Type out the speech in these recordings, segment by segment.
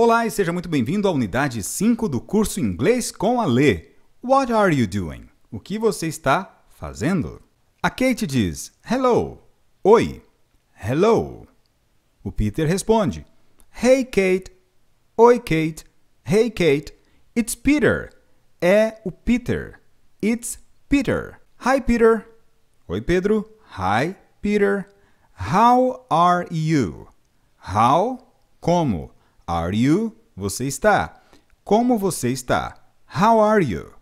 Olá e seja muito bem-vindo à unidade 5 do curso Inglês com a Lê. What are you doing? O que você está fazendo? A Kate diz: Hello. Oi. Hello. O Peter responde: Hey Kate. Oi Kate. Hey Kate. It's Peter. É o Peter. It's Peter. Hi Peter. Oi Pedro. Hi Peter. How are you? How? Como? Are you? Você está. Como você está? How are you?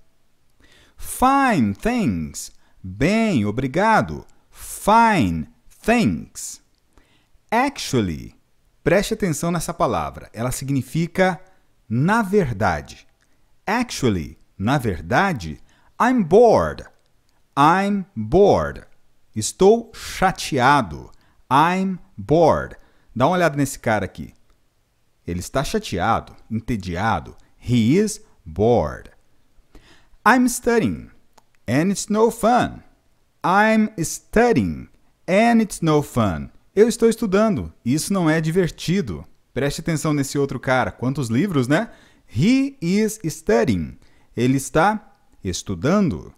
Fine, thanks. Bem, obrigado. Fine, thanks. Actually, preste atenção nessa palavra. Ela significa na verdade. Actually, na verdade, I'm bored. I'm bored. Estou chateado. I'm bored. Dá uma olhada nesse cara aqui. Ele está chateado, entediado. He is bored. I'm studying and it's no fun. I'm studying and it's no fun. Eu estou estudando, isso não é divertido. Preste atenção nesse outro cara, quantos livros, né? He is studying. Ele está estudando.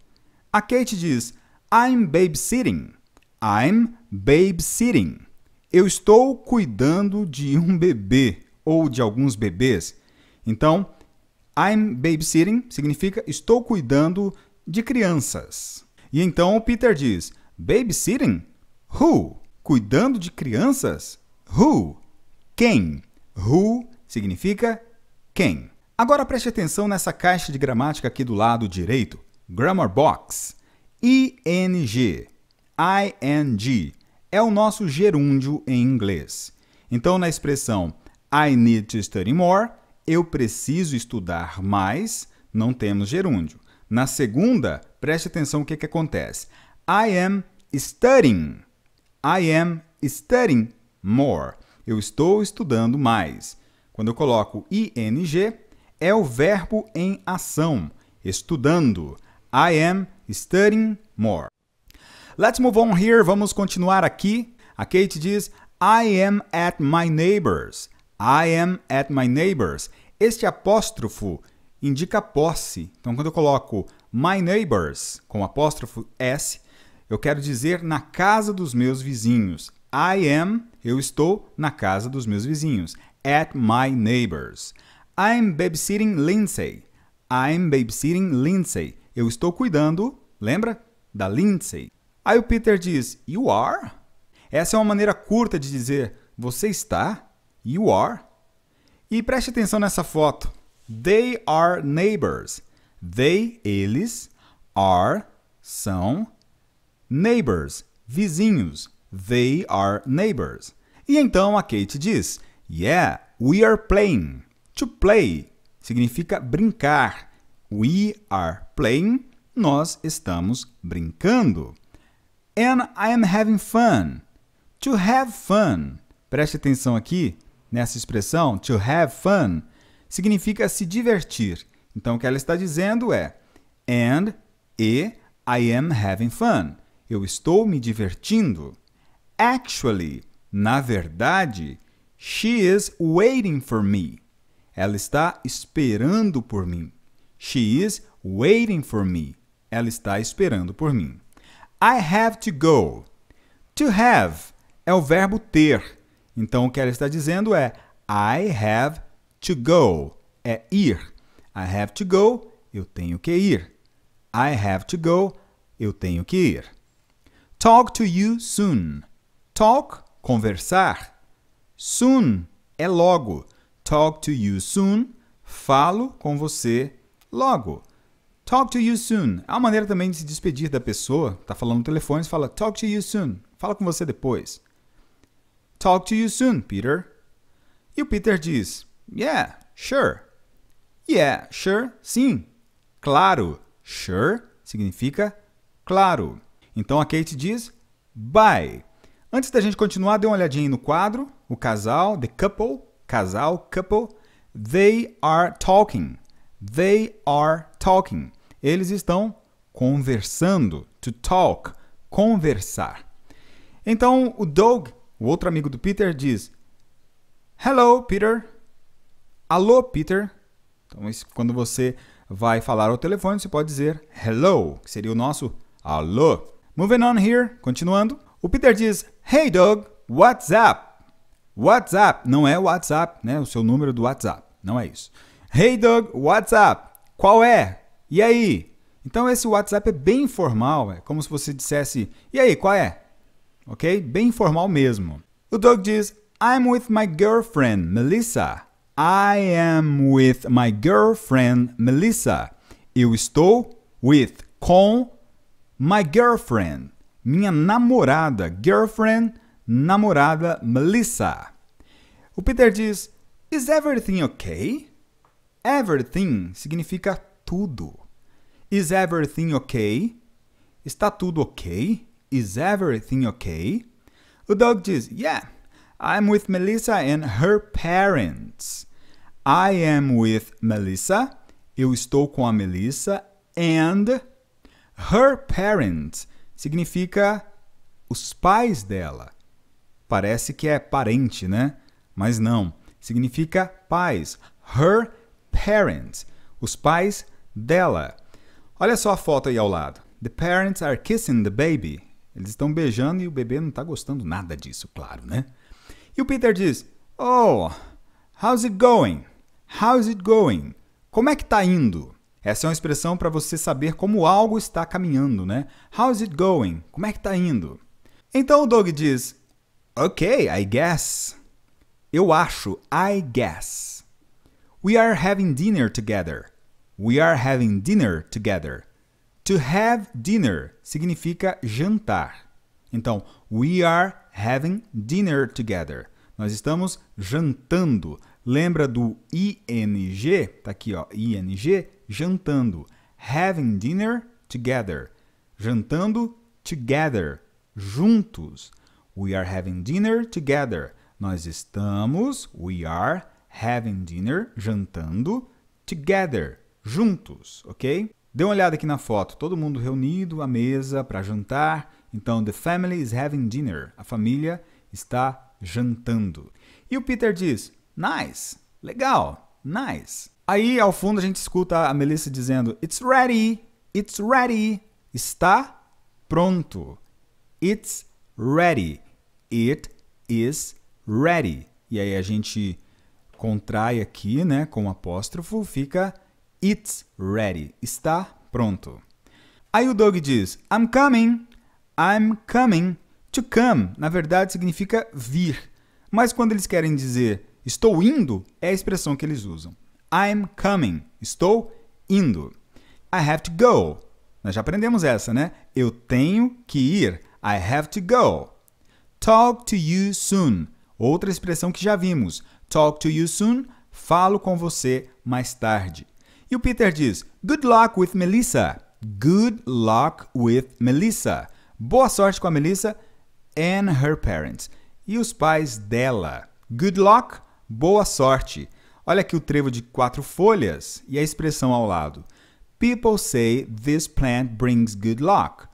A Kate diz: I'm babysitting. I'm babysitting. Eu estou cuidando de um bebê ou de alguns bebês. Então, I'm babysitting significa estou cuidando de crianças. E então o Peter diz: Babysitting? Who? Cuidando de crianças? Who? Quem? Who significa quem. Agora preste atenção nessa caixa de gramática aqui do lado direito. Grammar Box. ING. ING. É o nosso gerúndio em inglês. Então, na expressão I need to study more. Eu preciso estudar mais. Não temos gerúndio. Na segunda, preste atenção o que, que acontece. I am studying. I am studying more. Eu estou estudando mais. Quando eu coloco ing, é o verbo em ação, estudando. I am studying more. Let's move on here. Vamos continuar aqui. A Kate diz: I am at my neighbor's. I am at my neighbors. Este apóstrofo indica posse. Então, quando eu coloco my neighbors com apóstrofo S, eu quero dizer na casa dos meus vizinhos. I am, eu estou na casa dos meus vizinhos. At my neighbors. I'm babysitting Lindsay. I'm babysitting Lindsay. Eu estou cuidando, lembra? Da Lindsay. Aí o Peter diz, You are? Essa é uma maneira curta de dizer você está You are. E preste atenção nessa foto. They are neighbors. They, eles, are, são, neighbors, vizinhos. They are neighbors. E então a Kate diz: Yeah, we are playing. To play significa brincar. We are playing. Nós estamos brincando. And I am having fun. To have fun. Preste atenção aqui Nessa expressão, to have fun significa se divertir. Então, o que ela está dizendo é and e I am having fun. Eu estou me divertindo. Actually, na verdade, she is waiting for me. Ela está esperando por mim. She is waiting for me. Ela está esperando por mim. I have to go. To have é o verbo ter. Então o que ela está dizendo é I have to go. É ir. I have to go, eu tenho que ir. I have to go, eu tenho que ir. Talk to you soon. Talk, conversar. Soon é logo. Talk to you soon, falo com você logo. Talk to you soon. É uma maneira também de se despedir da pessoa. Tá falando no telefone, você fala talk to you soon. Fala com você depois. Talk to you soon, Peter. E o Peter diz: Yeah, sure. Yeah, sure, sim. Claro, sure significa claro. Então a Kate diz: Bye. Antes da gente continuar, dê uma olhadinha no quadro. O casal, the couple, casal, couple, they are talking. They are talking. Eles estão conversando. To talk, conversar. Então o Doug o outro amigo do Peter diz: Hello, Peter. Alô, Peter. Então, isso, quando você vai falar ao telefone, você pode dizer hello, que seria o nosso alô. Moving on here, continuando. O Peter diz: Hey, Doug, what's up? What's up? não é WhatsApp, né? O seu número do WhatsApp, não é isso. Hey, Doug, up? qual é? E aí? Então, esse WhatsApp é bem informal, é como se você dissesse: E aí, qual é? ok? Bem informal mesmo. O Doug diz: I'm with my girlfriend, Melissa. I am with my girlfriend, Melissa. Eu estou with, com my girlfriend, minha namorada, girlfriend, namorada Melissa. O Peter diz: Is everything okay? Everything significa tudo. Is everything okay? Está tudo ok? Is everything okay? O dog diz: Yeah, I'm with Melissa and her parents. I am with Melissa. Eu estou com a Melissa and her parents significa os pais dela. Parece que é parente, né? Mas não, significa pais. Her parents, os pais dela. Olha só a foto aí ao lado. The parents are kissing the baby. Eles estão beijando e o bebê não está gostando nada disso, claro, né? E o Peter diz: Oh, how's it going? How's it going? Como é que está indo? Essa é uma expressão para você saber como algo está caminhando, né? How's it going? Como é que está indo? Então o Doug diz: Ok, I guess. Eu acho, I guess. We are having dinner together. We are having dinner together. To have dinner significa jantar. Então, we are having dinner together. Nós estamos jantando. Lembra do ing? Tá aqui, ó, ing, jantando. Having dinner together. Jantando together, juntos. We are having dinner together. Nós estamos, we are having dinner, jantando together, juntos, ok? Dê uma olhada aqui na foto, todo mundo reunido à mesa para jantar. Então, the family is having dinner. A família está jantando. E o Peter diz: "Nice. Legal. Nice." Aí ao fundo a gente escuta a Melissa dizendo: "It's ready. It's ready. Está pronto. It's ready. It is ready." E aí a gente contrai aqui, né, com um apóstrofo, fica It's ready. Está pronto. Aí o Doug diz: I'm coming. I'm coming. To come, na verdade, significa vir. Mas quando eles querem dizer estou indo, é a expressão que eles usam. I'm coming. Estou indo. I have to go. Nós já aprendemos essa, né? Eu tenho que ir. I have to go. Talk to you soon. Outra expressão que já vimos. Talk to you soon. Falo com você mais tarde. E o Peter diz: Good luck with Melissa. Good luck with Melissa. Boa sorte com a Melissa and her parents. E os pais dela. Good luck, boa sorte. Olha aqui o trevo de quatro folhas e a expressão ao lado. People say this plant brings good luck.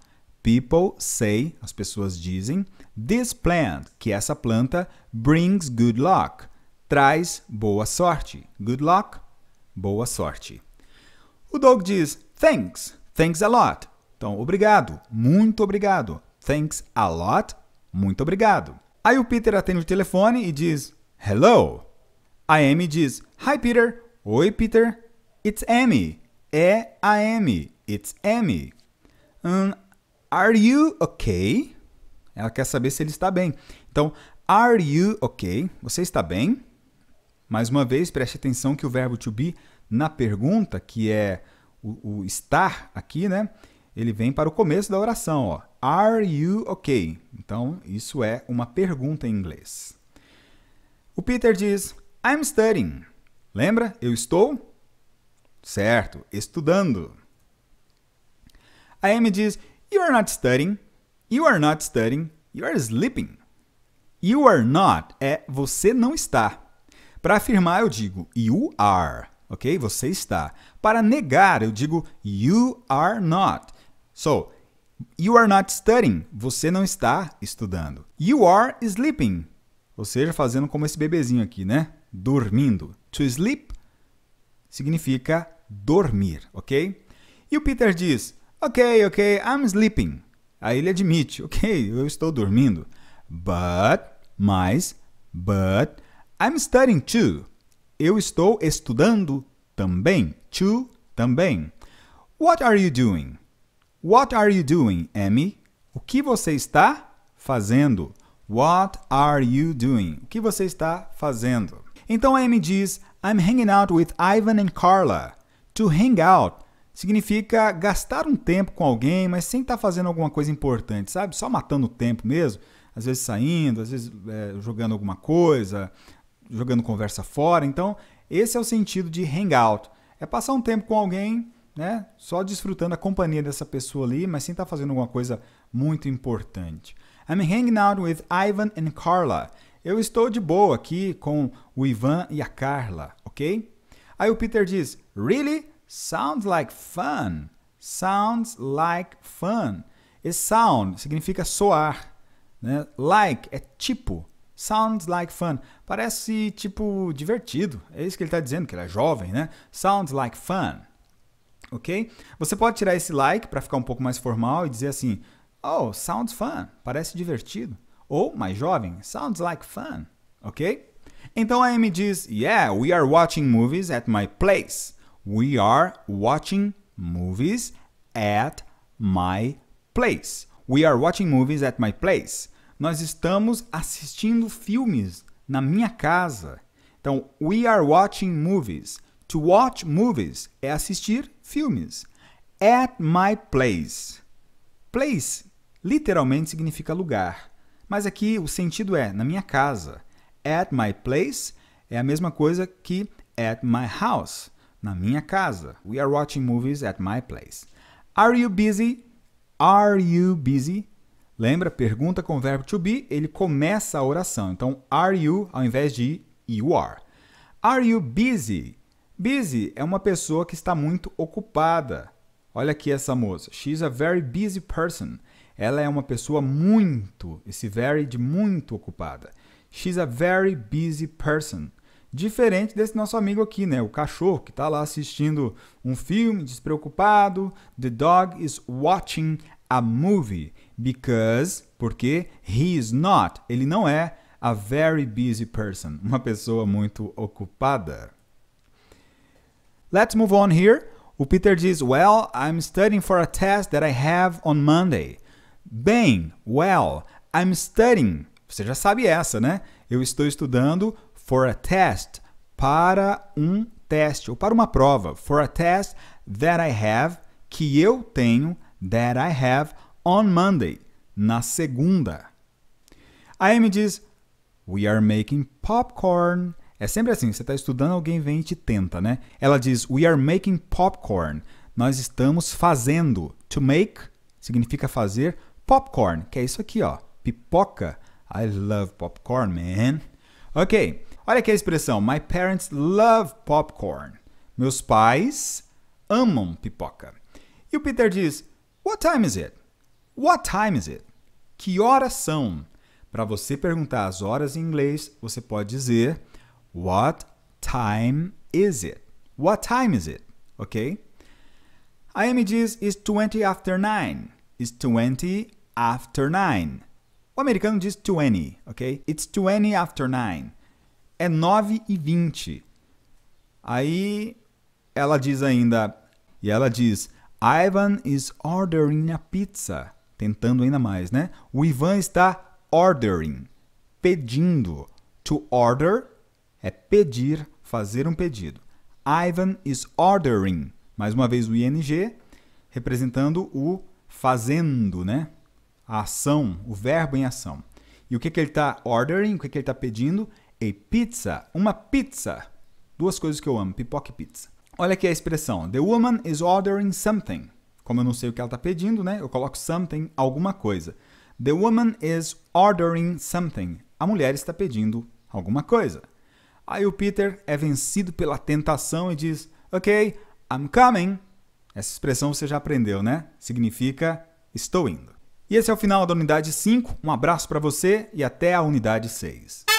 People say, as pessoas dizem, this plant, que é essa planta, brings good luck, traz boa sorte. Good luck, boa sorte. O dog diz thanks, thanks a lot. Então, obrigado, muito obrigado. Thanks a lot, muito obrigado. Aí o Peter atende o telefone e diz hello. A Amy diz hi Peter, oi Peter, it's Amy. É a Amy, it's Amy. Um, are you okay? Ela quer saber se ele está bem. Então, are you okay? Você está bem? Mais uma vez, preste atenção que o verbo to be na pergunta, que é o, o estar aqui, né? Ele vem para o começo da oração, ó. Are you okay? Então, isso é uma pergunta em inglês. O Peter diz: I'm studying. Lembra? Eu estou? Certo, estudando. A Amy diz: You are not studying. You are not studying. You are sleeping. You are not é você não está. Para afirmar, eu digo you are ok? Você está. Para negar, eu digo you are not. So, you are not studying. Você não está estudando. You are sleeping. Ou seja, fazendo como esse bebezinho aqui, né? Dormindo. To sleep significa dormir, ok? E o Peter diz: Ok, ok, I'm sleeping. Aí ele admite: Ok, eu estou dormindo. But, mas, but, I'm studying too. Eu estou estudando também. To também. What are you doing? What are you doing, Amy? O que você está fazendo? What are you doing? O que você está fazendo? Então a Amy diz: I'm hanging out with Ivan and Carla. To hang out significa gastar um tempo com alguém, mas sem estar tá fazendo alguma coisa importante, sabe? Só matando o tempo mesmo. Às vezes saindo, às vezes é, jogando alguma coisa, jogando conversa fora. Então, esse é o sentido de hangout. É passar um tempo com alguém, né? Só desfrutando a companhia dessa pessoa ali, mas sem estar tá fazendo alguma coisa muito importante. I'm hanging out with Ivan and Carla. Eu estou de boa aqui com o Ivan e a Carla, ok? Aí o Peter diz: Really? Sounds like fun. Sounds like fun. E sound significa soar. Né? Like é tipo. Sounds like fun. Parece tipo divertido. É isso que ele está dizendo, que ele é jovem, né? Sounds like fun. Ok? Você pode tirar esse like para ficar um pouco mais formal e dizer assim: Oh, sounds fun. Parece divertido. Ou mais jovem, sounds like fun. Ok? Então a Amy diz: Yeah, we are watching movies at my place. We are watching movies at my place. We are watching movies at my place nós estamos assistindo filmes na minha casa. Então, we are watching movies. To watch movies é assistir filmes. At my place. Place literalmente significa lugar, mas aqui o sentido é na minha casa. At my place é a mesma coisa que at my house, na minha casa. We are watching movies at my place. Are you busy? Are you busy? Lembra? Pergunta com o verbo to be, ele começa a oração. Então, are you, ao invés de you are. Are you busy? Busy é uma pessoa que está muito ocupada. Olha aqui essa moça. She's a very busy person. Ela é uma pessoa muito, esse very de muito ocupada. She's a very busy person. Diferente desse nosso amigo aqui, né? O cachorro que está lá assistindo um filme despreocupado. The dog is watching a movie because, porque he is not, ele não é a very busy person, uma pessoa muito ocupada. Let's move on here. O Peter diz, well, I'm studying for a test that I have on Monday. Bem, well, I'm studying. Você já sabe essa, né? Eu estou estudando for a test, para um teste ou para uma prova. For a test that I have, que eu tenho, that I have on Monday, na segunda. A Amy diz, we are making popcorn. É sempre assim, você está estudando, alguém vem e te tenta, né? Ela diz, we are making popcorn. Nós estamos fazendo. To make significa fazer popcorn, que é isso aqui, ó. Pipoca. I love popcorn, man. Ok, olha aqui a expressão. My parents love popcorn. Meus pais amam pipoca. E o Peter diz, what time is it? What time is it? Que horas são? Para você perguntar as horas em inglês, você pode dizer What time is it? What time is it? Ok? A Amy diz It's 20 after 9. It's 20 after 9. O americano diz 20, ok? It's 20 after 9. É 9 e 20. Aí ela diz ainda, e ela diz, Ivan is ordering a pizza tentando ainda mais, né? O Ivan está ordering, pedindo. To order é pedir, fazer um pedido. Ivan is ordering. Mais uma vez o ing representando o fazendo, né? A ação, o verbo em ação. E o que, que ele está ordering, o que, que ele está pedindo? A pizza, uma pizza. Duas coisas que eu amo, pipoca e pizza. Olha aqui a expressão. The woman is ordering something. Como eu não sei o que ela está pedindo, né? Eu coloco something, alguma coisa. The woman is ordering something. A mulher está pedindo alguma coisa. Aí o Peter é vencido pela tentação e diz: Ok, I'm coming. Essa expressão você já aprendeu, né? Significa estou indo. E esse é o final da unidade 5. Um abraço para você e até a unidade 6.